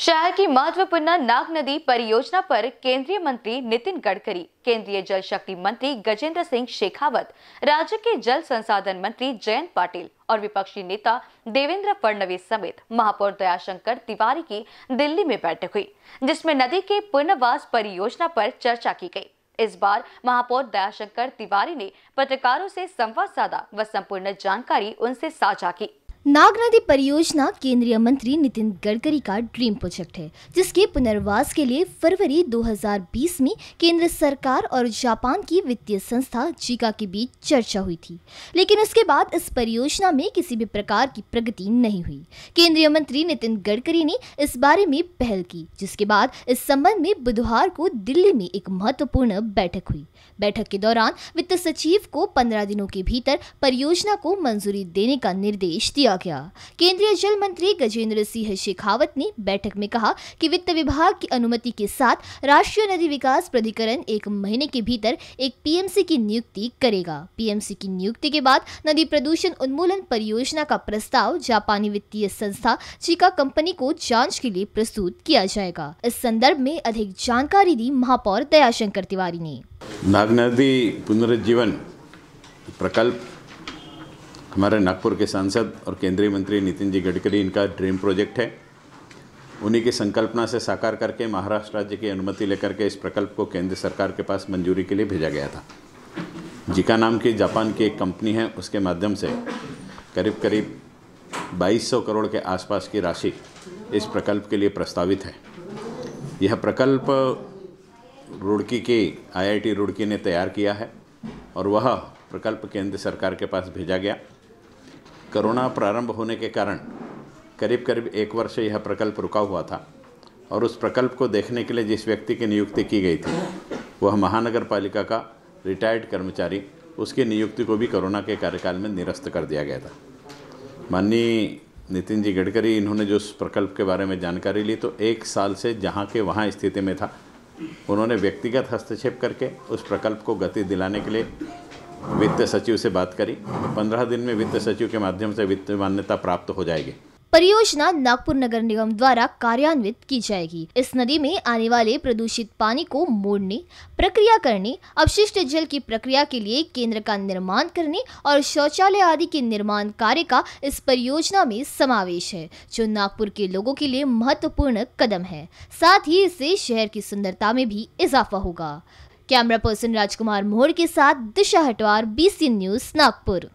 शहर की महत्वपूर्ण नाग नदी परियोजना पर केंद्रीय मंत्री नितिन गडकरी केंद्रीय जल शक्ति मंत्री गजेंद्र सिंह शेखावत राज्य के जल संसाधन मंत्री जयंत पाटिल और विपक्षी नेता देवेंद्र फडणवीस समेत महापौर दयाशंकर तिवारी की दिल्ली में बैठक हुई जिसमें नदी के पुनर्वास परियोजना पर चर्चा की गई इस बार महापौर दयाशंकर तिवारी ने पत्रकारों से संवाद साधा व संपूर्ण जानकारी उनसे साझा की नाग नदी परियोजना केंद्रीय मंत्री नितिन गडकरी का ड्रीम प्रोजेक्ट है जिसके पुनर्वास के लिए फरवरी 2020 में केंद्र सरकार और जापान की वित्तीय संस्था जीका के बीच चर्चा हुई थी लेकिन उसके बाद इस परियोजना में किसी भी प्रकार की प्रगति नहीं हुई केंद्रीय मंत्री नितिन गडकरी ने इस बारे में पहल की जिसके बाद इस संबंध में बुधवार को दिल्ली में एक महत्वपूर्ण बैठक हुई बैठक के दौरान वित्त सचिव को पंद्रह दिनों के भीतर परियोजना को मंजूरी देने का निर्देश दिया गया केंद्रीय जल मंत्री गजेंद्र सिंह शेखावत ने बैठक में कहा कि वित्त विभाग की अनुमति के साथ राष्ट्रीय नदी विकास प्राधिकरण एक महीने के भीतर एक पीएमसी की नियुक्ति करेगा पीएमसी की नियुक्ति के बाद नदी प्रदूषण उन्मूलन परियोजना का प्रस्ताव जापानी वित्तीय संस्था चीका कंपनी को जाँच के लिए प्रस्तुत किया जाएगा इस संदर्भ में अधिक जानकारी दी महापौर दयाशंकर तिवारी ने नाग नदी पुनर्जीवन प्रकल्प हमारे नागपुर के सांसद और केंद्रीय मंत्री नितिन जी गडकरी इनका ड्रीम प्रोजेक्ट है उन्हीं की संकल्पना से साकार करके महाराष्ट्र राज्य की अनुमति लेकर के इस प्रकल्प को केंद्र सरकार के पास मंजूरी के लिए भेजा गया था जिका नाम की जापान की एक कंपनी है उसके माध्यम से करीब करीब 2200 करोड़ के आसपास की राशि इस प्रकल्प के लिए प्रस्तावित है यह प्रकल्प रुड़की के आईआईटी रुड़की ने तैयार किया है और वह प्रकल्प केंद्र सरकार के पास भेजा गया करोना प्रारंभ होने के कारण करीब करीब एक वर्ष यह प्रकल्प रुका हुआ था और उस प्रकल्प को देखने के लिए जिस व्यक्ति की नियुक्ति की गई थी वह महानगर पालिका का रिटायर्ड कर्मचारी उसकी नियुक्ति को भी कोरोना के कार्यकाल में निरस्त कर दिया गया था माननीय नितिन जी गडकरी इन्होंने जो उस प्रकल्प के बारे में जानकारी ली तो एक साल से जहाँ के वहाँ स्थिति में था उन्होंने व्यक्तिगत हस्तक्षेप करके उस प्रकल्प को गति दिलाने के लिए वित्त सचिव से बात करी तो पंद्रह दिन में वित्त सचिव के माध्यम से वित्त मान्यता प्राप्त हो जाएगी परियोजना नागपुर नगर निगम द्वारा कार्यान्वित की जाएगी इस नदी में आने वाले प्रदूषित पानी को मोड़ने प्रक्रिया करने अपशिष्ट जल की प्रक्रिया के लिए केंद्र का निर्माण करने और शौचालय आदि के निर्माण कार्य का इस परियोजना में समावेश है जो नागपुर के लोगों के लिए महत्वपूर्ण कदम है साथ ही इससे शहर की सुंदरता में भी इजाफा होगा कैमरा पर्सन राजकुमार मोहर के साथ दिशा हटवार बीसी न्यूज नागपुर